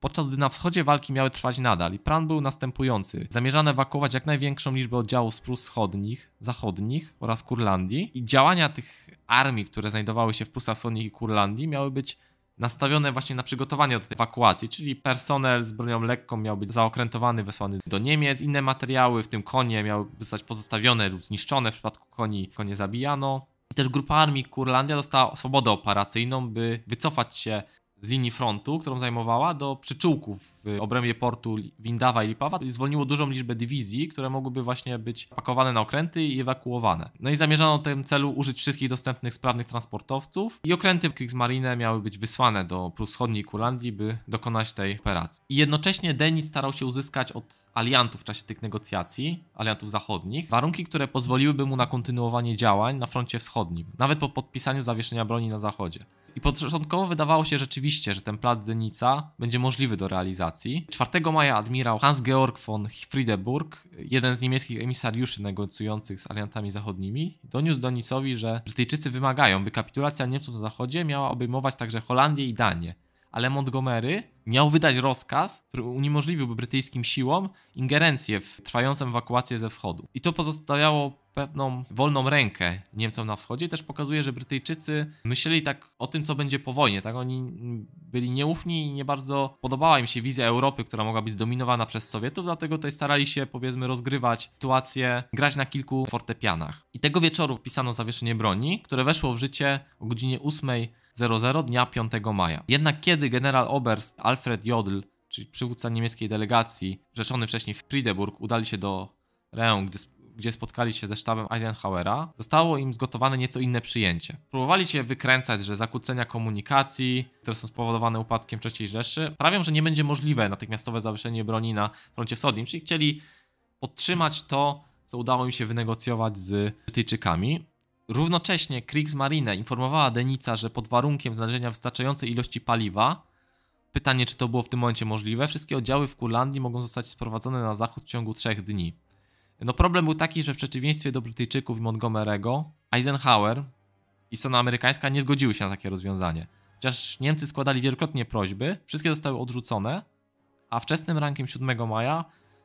podczas gdy na wschodzie walki miały trwać nadal i plan był następujący. Zamierzano ewakuować jak największą liczbę oddziałów z Prus wschodnich, zachodnich oraz Kurlandii i działania tych armii, które znajdowały się w Prusach Wschodnich i Kurlandii miały być nastawione właśnie na przygotowanie do tej ewakuacji, czyli personel z bronią lekką miał być zaokrętowany, wysłany do Niemiec, inne materiały, w tym konie miały zostać pozostawione lub zniszczone, w przypadku koni konie zabijano. Też grupa armii Kurlandia dostała swobodę operacyjną, by wycofać się z linii frontu, którą zajmowała, do przyczółków w obrębie portu Windawa i Lipawa i zwolniło dużą liczbę dywizji, które mogłyby właśnie być pakowane na okręty i ewakuowane. No i zamierzano w tym celu użyć wszystkich dostępnych sprawnych transportowców i okręty Kriegsmarine miały być wysłane do wschodniej Kurlandii, by dokonać tej operacji. I jednocześnie Deniz starał się uzyskać od aliantów w czasie tych negocjacji, aliantów zachodnich, warunki, które pozwoliłyby mu na kontynuowanie działań na froncie wschodnim, nawet po podpisaniu zawieszenia broni na zachodzie. I początkowo wydawało się rzeczywiście że ten plan Denica będzie możliwy do realizacji. 4 maja admirał Hans-Georg von Friedeburg, jeden z niemieckich emisariuszy negocjujących z aliantami zachodnimi, doniósł Donicowi, że Brytyjczycy wymagają, by kapitulacja Niemców na zachodzie miała obejmować także Holandię i Danię ale Montgomery miał wydać rozkaz, który uniemożliwiłby brytyjskim siłom ingerencję w trwającą ewakuację ze wschodu. I to pozostawiało pewną wolną rękę Niemcom na wschodzie, też pokazuje, że Brytyjczycy myśleli tak o tym, co będzie po wojnie, tak? Oni byli nieufni i nie bardzo podobała im się wizja Europy, która mogła być dominowana przez Sowietów, dlatego tutaj starali się, powiedzmy, rozgrywać sytuację, grać na kilku fortepianach. I tego wieczoru wpisano zawieszenie broni, które weszło w życie o godzinie 8 00 dnia 5 maja. Jednak kiedy generał Oberst Alfred Jodl, czyli przywódca niemieckiej delegacji, rzeczony wcześniej w Friedeburg, udali się do Reun, gdzie spotkali się ze sztabem Eisenhowera, zostało im zgotowane nieco inne przyjęcie. Próbowali się wykręcać, że zakłócenia komunikacji, które są spowodowane upadkiem III Rzeszy, sprawią, że nie będzie możliwe natychmiastowe zawieszenie broni na froncie wschodnim, czyli chcieli podtrzymać to, co udało im się wynegocjować z Brytyjczykami. Równocześnie Kriegsmarine informowała Denica, że pod warunkiem znalezienia wystarczającej ilości paliwa, pytanie czy to było w tym momencie możliwe, wszystkie oddziały w Kurlandii mogą zostać sprowadzone na zachód w ciągu trzech dni. No problem był taki, że w przeciwieństwie do Brytyjczyków i Montgomery'ego, Eisenhower i strona amerykańska nie zgodziły się na takie rozwiązanie. Chociaż Niemcy składali wielokrotnie prośby, wszystkie zostały odrzucone, a wczesnym rankiem 7 maja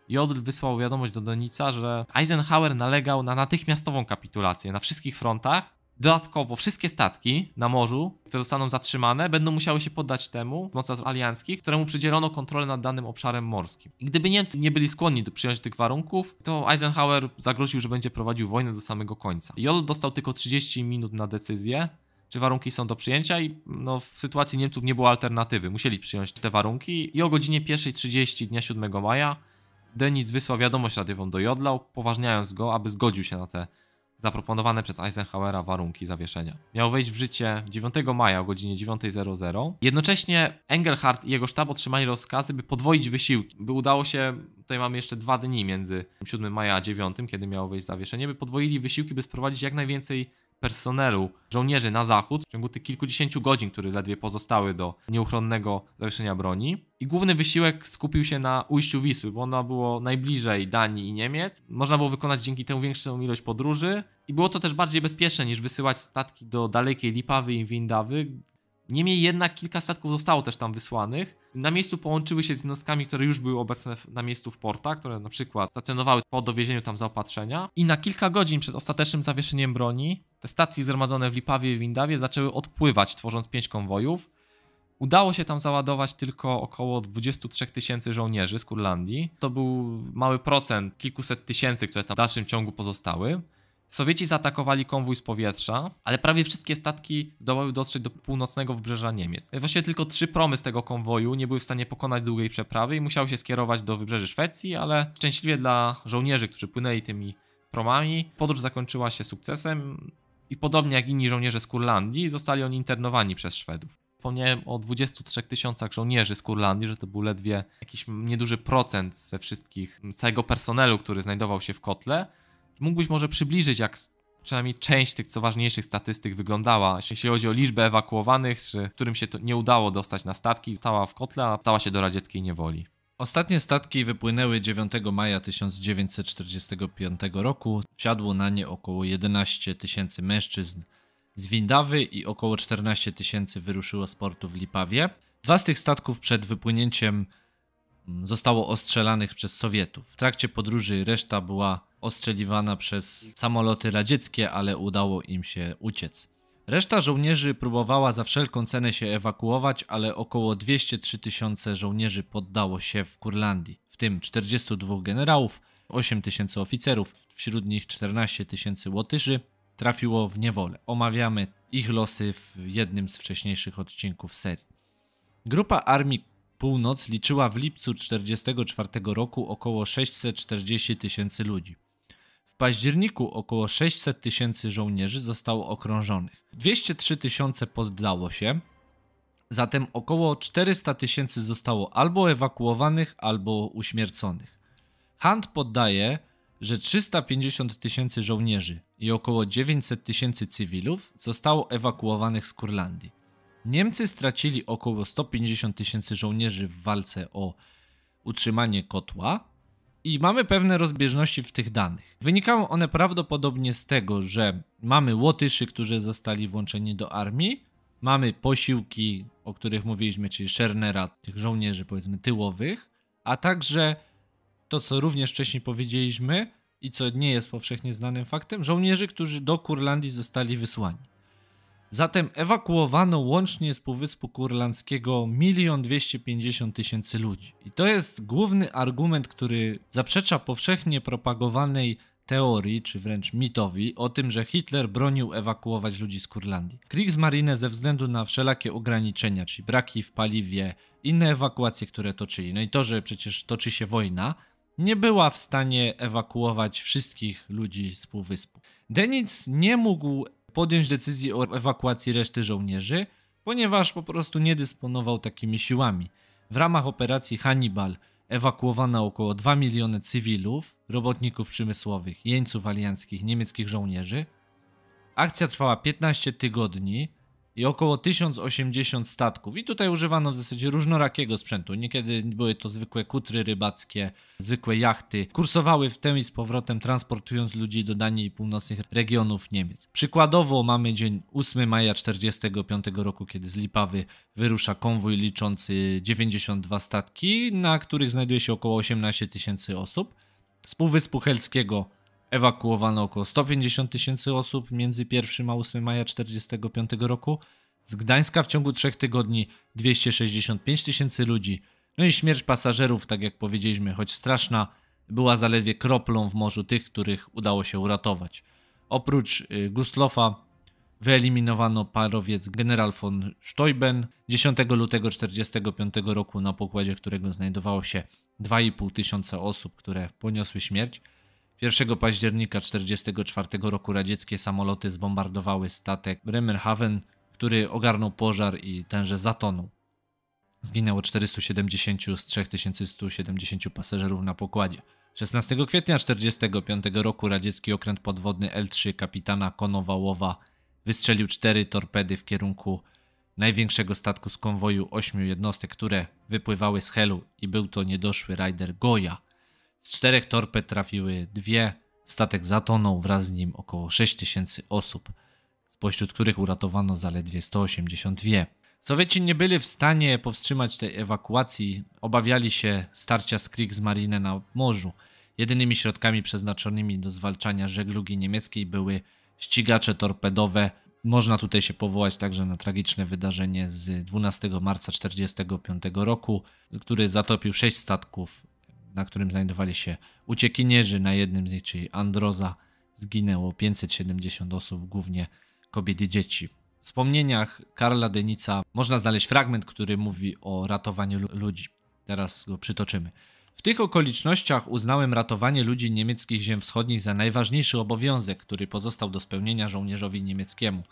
Jodl wysłał wiadomość do Donica, że Eisenhower nalegał na natychmiastową kapitulację na wszystkich frontach. Dodatkowo wszystkie statki na morzu, które zostaną zatrzymane, będą musiały się poddać temu w mocach alianckich, któremu przydzielono kontrolę nad danym obszarem morskim. I gdyby Niemcy nie byli skłonni do przyjąć tych warunków, to Eisenhower zagroził, że będzie prowadził wojnę do samego końca. Jodl dostał tylko 30 minut na decyzję, czy warunki są do przyjęcia i no, w sytuacji Niemców nie było alternatywy. Musieli przyjąć te warunki i o godzinie 1.30 dnia 7 maja Deniz wysłał wiadomość radiową do Jodla, upoważniając go, aby zgodził się na te zaproponowane przez Eisenhowera warunki zawieszenia. Miał wejść w życie 9 maja o godzinie 9.00. Jednocześnie Engelhardt i jego sztab otrzymali rozkazy, by podwoić wysiłki, by udało się, tutaj mamy jeszcze dwa dni między 7 maja a 9, kiedy miało wejść zawieszenie, by podwoili wysiłki, by sprowadzić jak najwięcej personelu żołnierzy na zachód w ciągu tych kilkudziesięciu godzin, które ledwie pozostały do nieuchronnego zawieszenia broni. I główny wysiłek skupił się na ujściu Wisły, bo ono było najbliżej Danii i Niemiec. Można było wykonać dzięki temu większą ilość podróży i było to też bardziej bezpieczne niż wysyłać statki do dalekiej Lipawy i Windawy. Niemniej jednak kilka statków zostało też tam wysłanych. Na miejscu połączyły się z jednostkami, które już były obecne na miejscu w portach, które na przykład stacjonowały po dowiezieniu tam zaopatrzenia. I na kilka godzin przed ostatecznym zawieszeniem broni te statki zgromadzone w Lipawie i Windawie zaczęły odpływać, tworząc pięć konwojów. Udało się tam załadować tylko około 23 tysięcy żołnierzy z Kurlandii. To był mały procent, kilkuset tysięcy, które tam w dalszym ciągu pozostały. Sowieci zaatakowali konwój z powietrza, ale prawie wszystkie statki zdołały dotrzeć do północnego wybrzeża Niemiec. Właściwie tylko trzy promy z tego konwoju nie były w stanie pokonać długiej przeprawy i musiały się skierować do wybrzeży Szwecji, ale szczęśliwie dla żołnierzy, którzy płynęli tymi promami, podróż zakończyła się sukcesem. I podobnie jak inni żołnierze z Kurlandii, zostali oni internowani przez Szwedów. Wspomniałem o 23 tysiącach żołnierzy z Kurlandii, że to był ledwie jakiś nieduży procent ze wszystkich, całego personelu, który znajdował się w kotle. Mógłbyś może przybliżyć, jak przynajmniej część tych co ważniejszych statystyk wyglądała, jeśli chodzi o liczbę ewakuowanych, czy którym się nie udało dostać na statki, została w kotle, a stała się do radzieckiej niewoli. Ostatnie statki wypłynęły 9 maja 1945 roku. Wsiadło na nie około 11 tysięcy mężczyzn z Windawy i około 14 tysięcy wyruszyło z portu w Lipawie. Dwa z tych statków przed wypłynięciem mm, zostało ostrzelanych przez Sowietów. W trakcie podróży reszta była ostrzeliwana przez samoloty radzieckie, ale udało im się uciec. Reszta żołnierzy próbowała za wszelką cenę się ewakuować, ale około 203 tysiące żołnierzy poddało się w Kurlandii, w tym 42 generałów, 8 tysięcy oficerów, wśród nich 14 tysięcy Łotyszy, trafiło w niewolę. Omawiamy ich losy w jednym z wcześniejszych odcinków serii. Grupa Armii Północ liczyła w lipcu 1944 roku około 640 tysięcy ludzi październiku około 600 tysięcy żołnierzy zostało okrążonych. 203 tysiące poddało się, zatem około 400 tysięcy zostało albo ewakuowanych, albo uśmierconych. Hunt poddaje, że 350 tysięcy żołnierzy i około 900 tysięcy cywilów zostało ewakuowanych z Kurlandii. Niemcy stracili około 150 tysięcy żołnierzy w walce o utrzymanie kotła, i mamy pewne rozbieżności w tych danych. Wynikają one prawdopodobnie z tego, że mamy Łotyszy, którzy zostali włączeni do armii, mamy posiłki, o których mówiliśmy, czyli Szernera, tych żołnierzy powiedzmy tyłowych, a także to, co również wcześniej powiedzieliśmy i co nie jest powszechnie znanym faktem, żołnierzy, którzy do Kurlandii zostali wysłani. Zatem ewakuowano łącznie z Półwyspu Kurlandzkiego 1 250 tysięcy ludzi. I to jest główny argument, który zaprzecza powszechnie propagowanej teorii, czy wręcz mitowi, o tym, że Hitler bronił ewakuować ludzi z Kurlandii. Kriegsmarine ze względu na wszelakie ograniczenia, czyli braki w paliwie, inne ewakuacje, które toczyli, no i to, że przecież toczy się wojna, nie była w stanie ewakuować wszystkich ludzi z Półwyspu. Deniz nie mógł podjąć decyzji o ewakuacji reszty żołnierzy, ponieważ po prostu nie dysponował takimi siłami. W ramach operacji Hannibal ewakuowano około 2 miliony cywilów, robotników przemysłowych, jeńców alianckich, niemieckich żołnierzy. Akcja trwała 15 tygodni, i około 1080 statków. I tutaj używano w zasadzie różnorakiego sprzętu. Niekiedy były to zwykłe kutry rybackie, zwykłe jachty. Kursowały w tę i z powrotem, transportując ludzi do Danii i północnych regionów Niemiec. Przykładowo mamy dzień 8 maja 1945 roku, kiedy z Lipawy wyrusza konwój liczący 92 statki, na których znajduje się około 18 tysięcy osób. Z Półwyspu Helskiego ewakuowano około 150 tysięcy osób między 1 a 8 maja 1945 roku. Z Gdańska w ciągu trzech tygodni 265 tysięcy ludzi. No i śmierć pasażerów, tak jak powiedzieliśmy, choć straszna, była zaledwie kroplą w morzu tych, których udało się uratować. Oprócz y, Gustlofa wyeliminowano parowiec general von Steuben 10 lutego 1945 roku, na pokładzie którego znajdowało się 2,5 tysiąca osób, które poniosły śmierć. 1 października 1944 roku radzieckie samoloty zbombardowały statek Bremerhaven, który ogarnął pożar i tenże zatonął. Zginęło 470 z 3170 pasażerów na pokładzie. 16 kwietnia 1945 roku radziecki okręt podwodny L-3 kapitana Konowałowa wystrzelił cztery torpedy w kierunku największego statku z konwoju ośmiu jednostek, które wypływały z Helu i był to niedoszły rajder Goja. Z czterech torped trafiły dwie. Statek zatonął, wraz z nim około 6000 osób, spośród których uratowano zaledwie 182. Sowieci nie byli w stanie powstrzymać tej ewakuacji, obawiali się starcia z Kriegsmarine na morzu. Jedynymi środkami przeznaczonymi do zwalczania żeglugi niemieckiej były ścigacze torpedowe. Można tutaj się powołać także na tragiczne wydarzenie z 12 marca 1945 roku, który zatopił sześć statków na którym znajdowali się uciekinierzy. Na jednym z nich, czyli Androza, zginęło 570 osób, głównie kobiety i dzieci. W wspomnieniach Karla Denica można znaleźć fragment, który mówi o ratowaniu ludzi. Teraz go przytoczymy. W tych okolicznościach uznałem ratowanie ludzi niemieckich ziem wschodnich za najważniejszy obowiązek, który pozostał do spełnienia żołnierzowi niemieckiemu.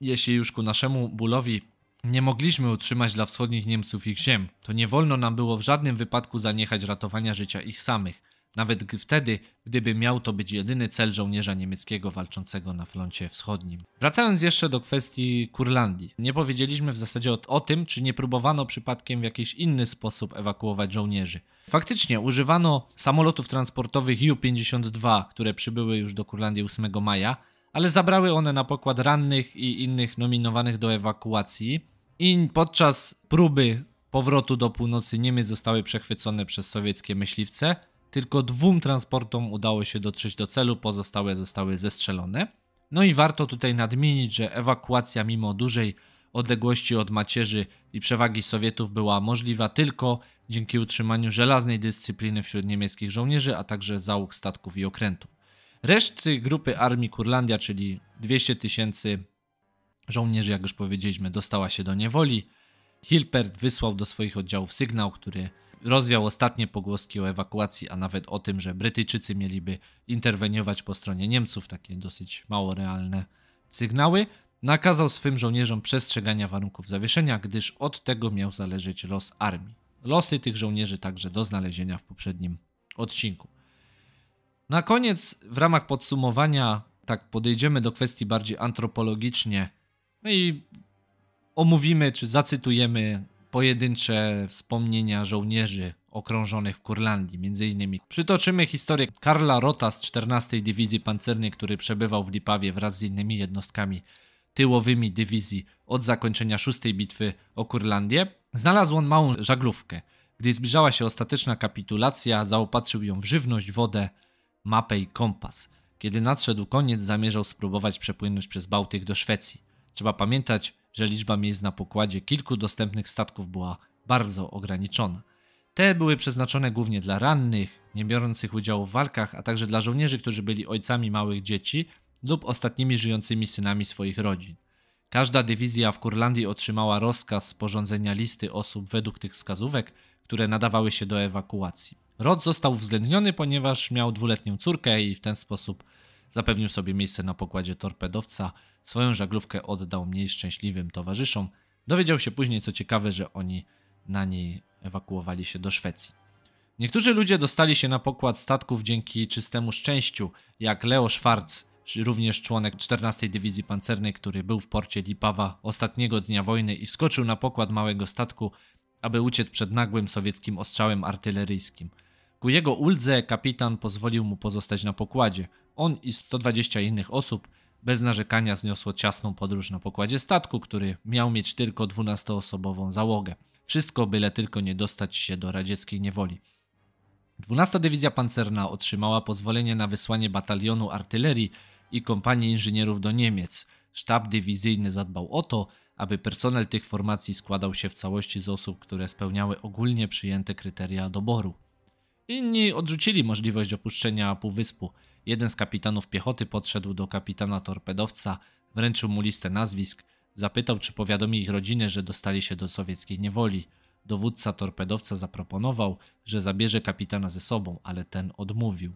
Jeśli już ku naszemu bólowi nie mogliśmy utrzymać dla wschodnich Niemców ich ziem. To nie wolno nam było w żadnym wypadku zaniechać ratowania życia ich samych, nawet wtedy, gdyby miał to być jedyny cel żołnierza niemieckiego walczącego na froncie wschodnim. Wracając jeszcze do kwestii Kurlandii. Nie powiedzieliśmy w zasadzie o, o tym, czy nie próbowano przypadkiem w jakiś inny sposób ewakuować żołnierzy. Faktycznie używano samolotów transportowych U-52, które przybyły już do Kurlandii 8 maja, ale zabrały one na pokład rannych i innych nominowanych do ewakuacji. I podczas próby powrotu do północy Niemiec zostały przechwycone przez sowieckie myśliwce. Tylko dwóm transportom udało się dotrzeć do celu, pozostałe zostały zestrzelone. No i warto tutaj nadmienić, że ewakuacja mimo dużej odległości od macierzy i przewagi Sowietów była możliwa tylko dzięki utrzymaniu żelaznej dyscypliny wśród niemieckich żołnierzy, a także załóg statków i okrętów reszty grupy armii Kurlandia, czyli 200 tysięcy żołnierzy, jak już powiedzieliśmy, dostała się do niewoli. Hilpert wysłał do swoich oddziałów sygnał, który rozwiał ostatnie pogłoski o ewakuacji, a nawet o tym, że Brytyjczycy mieliby interweniować po stronie Niemców, takie dosyć mało realne sygnały. Nakazał swym żołnierzom przestrzegania warunków zawieszenia, gdyż od tego miał zależeć los armii. Losy tych żołnierzy także do znalezienia w poprzednim odcinku. Na koniec, w ramach podsumowania, tak podejdziemy do kwestii bardziej antropologicznie. No i omówimy czy zacytujemy pojedyncze wspomnienia żołnierzy okrążonych w Kurlandii. Między innymi przytoczymy historię Karla Rota z 14 Dywizji Pancernej, który przebywał w Lipawie wraz z innymi jednostkami tyłowymi dywizji od zakończenia 6. bitwy o Kurlandię. Znalazł on małą żaglówkę. Gdy zbliżała się ostateczna kapitulacja, zaopatrzył ją w żywność, wodę mapę i kompas. Kiedy nadszedł koniec, zamierzał spróbować przepłynąć przez Bałtyk do Szwecji. Trzeba pamiętać, że liczba miejsc na pokładzie kilku dostępnych statków była bardzo ograniczona. Te były przeznaczone głównie dla rannych, nie biorących udziału w walkach, a także dla żołnierzy, którzy byli ojcami małych dzieci lub ostatnimi żyjącymi synami swoich rodzin. Każda dywizja w Kurlandii otrzymała rozkaz sporządzenia listy osób według tych wskazówek, które nadawały się do ewakuacji. Rod został uwzględniony, ponieważ miał dwuletnią córkę i w ten sposób zapewnił sobie miejsce na pokładzie torpedowca. Swoją żaglówkę oddał mniej szczęśliwym towarzyszom. Dowiedział się później, co ciekawe, że oni na niej ewakuowali się do Szwecji. Niektórzy ludzie dostali się na pokład statków dzięki czystemu szczęściu, jak Leo Schwarz, również członek 14 Dywizji Pancernej, który był w porcie Lipawa ostatniego dnia wojny i wskoczył na pokład małego statku, aby uciec przed nagłym sowieckim ostrzałem artyleryjskim. Ku jego uldze kapitan pozwolił mu pozostać na pokładzie. On i 120 innych osób bez narzekania zniosło ciasną podróż na pokładzie statku, który miał mieć tylko 12-osobową załogę. Wszystko byle tylko nie dostać się do radzieckiej niewoli. 12 Dywizja Pancerna otrzymała pozwolenie na wysłanie batalionu artylerii i kompanii inżynierów do Niemiec. Sztab dywizyjny zadbał o to, aby personel tych formacji składał się w całości z osób, które spełniały ogólnie przyjęte kryteria doboru. Inni odrzucili możliwość opuszczenia półwyspu. Jeden z kapitanów piechoty podszedł do kapitana torpedowca, wręczył mu listę nazwisk, zapytał czy powiadomi ich rodziny, że dostali się do sowieckiej niewoli. Dowódca torpedowca zaproponował, że zabierze kapitana ze sobą, ale ten odmówił.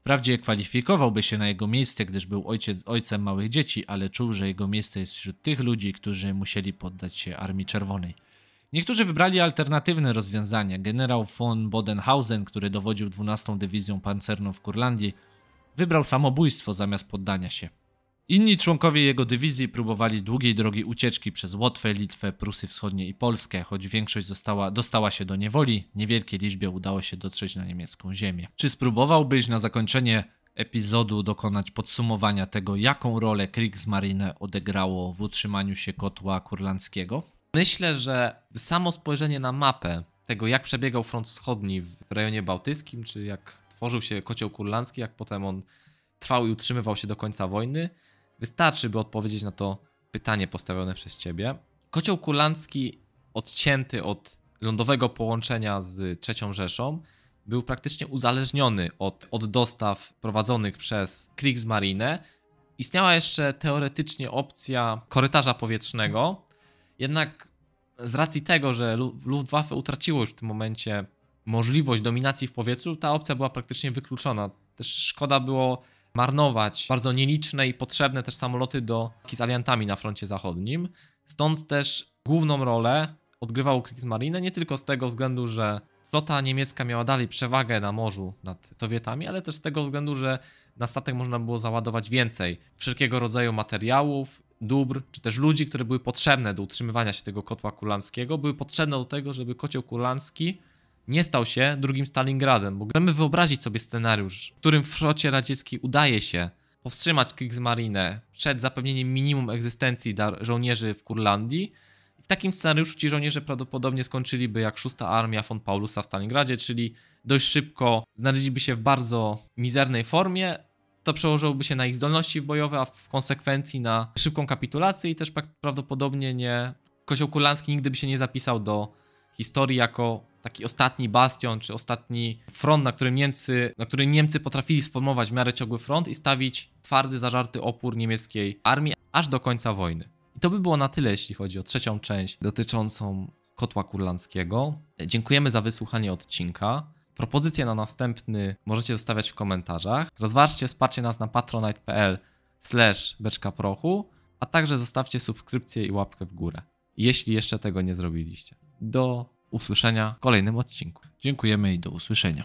Wprawdzie kwalifikowałby się na jego miejsce, gdyż był ojciec, ojcem małych dzieci, ale czuł, że jego miejsce jest wśród tych ludzi, którzy musieli poddać się Armii Czerwonej. Niektórzy wybrali alternatywne rozwiązania. Generał von Bodenhausen, który dowodził 12 Dywizją Pancerną w Kurlandii, wybrał samobójstwo zamiast poddania się. Inni członkowie jego dywizji próbowali długiej drogi ucieczki przez Łotwę, Litwę, Prusy Wschodnie i Polskę, choć większość została, dostała się do niewoli, niewielkiej liczbie udało się dotrzeć na niemiecką ziemię. Czy spróbowałbyś na zakończenie epizodu dokonać podsumowania tego, jaką rolę Kriegsmarine odegrało w utrzymaniu się kotła kurlandzkiego? Myślę, że samo spojrzenie na mapę tego, jak przebiegał front wschodni w rejonie bałtyckim, czy jak tworzył się kocioł kurlandzki, jak potem on trwał i utrzymywał się do końca wojny, wystarczy, by odpowiedzieć na to pytanie postawione przez ciebie. Kocioł kurlandzki odcięty od lądowego połączenia z III Rzeszą był praktycznie uzależniony od, od dostaw prowadzonych przez Kriegsmarine. Istniała jeszcze teoretycznie opcja korytarza powietrznego, jednak z racji tego, że Luftwaffe utraciło już w tym momencie możliwość dominacji w powietrzu, ta opcja była praktycznie wykluczona. Też szkoda było marnować bardzo nieliczne i potrzebne też samoloty do z aliantami na froncie zachodnim. Stąd też główną rolę odgrywał Kriegsmarine nie tylko z tego względu, że flota niemiecka miała dalej przewagę na morzu nad Sowietami, ale też z tego względu, że na statek można było załadować więcej wszelkiego rodzaju materiałów, dóbr, czy też ludzi, które były potrzebne do utrzymywania się tego kotła kulanskiego, były potrzebne do tego, żeby kocioł kulanski nie stał się drugim Stalingradem, bo możemy wyobrazić sobie scenariusz, w którym w flocie radzieckiej udaje się powstrzymać Kriegsmarine przed zapewnieniem minimum egzystencji dla żołnierzy w Kurlandii. W takim scenariuszu ci żołnierze prawdopodobnie skończyliby jak szósta armia von Paulusa w Stalingradzie, czyli dość szybko znaleźliby się w bardzo mizernej formie, to przełożyłoby się na ich zdolności bojowe, a w konsekwencji na szybką kapitulację i też prawdopodobnie nie. Kozioł Kurlanski nigdy by się nie zapisał do historii jako taki ostatni bastion, czy ostatni front, na którym Niemcy, na którym Niemcy potrafili sformować w miarę ciągły front i stawić twardy, zażarty opór niemieckiej armii aż do końca wojny. I to by było na tyle, jeśli chodzi o trzecią część dotyczącą kotła kurlandzkiego. Dziękujemy za wysłuchanie odcinka. Propozycje na następny możecie zostawiać w komentarzach. Rozważcie wsparcie nas na patronite.pl slash beczka prochu, a także zostawcie subskrypcję i łapkę w górę, jeśli jeszcze tego nie zrobiliście. Do usłyszenia w kolejnym odcinku. Dziękujemy i do usłyszenia.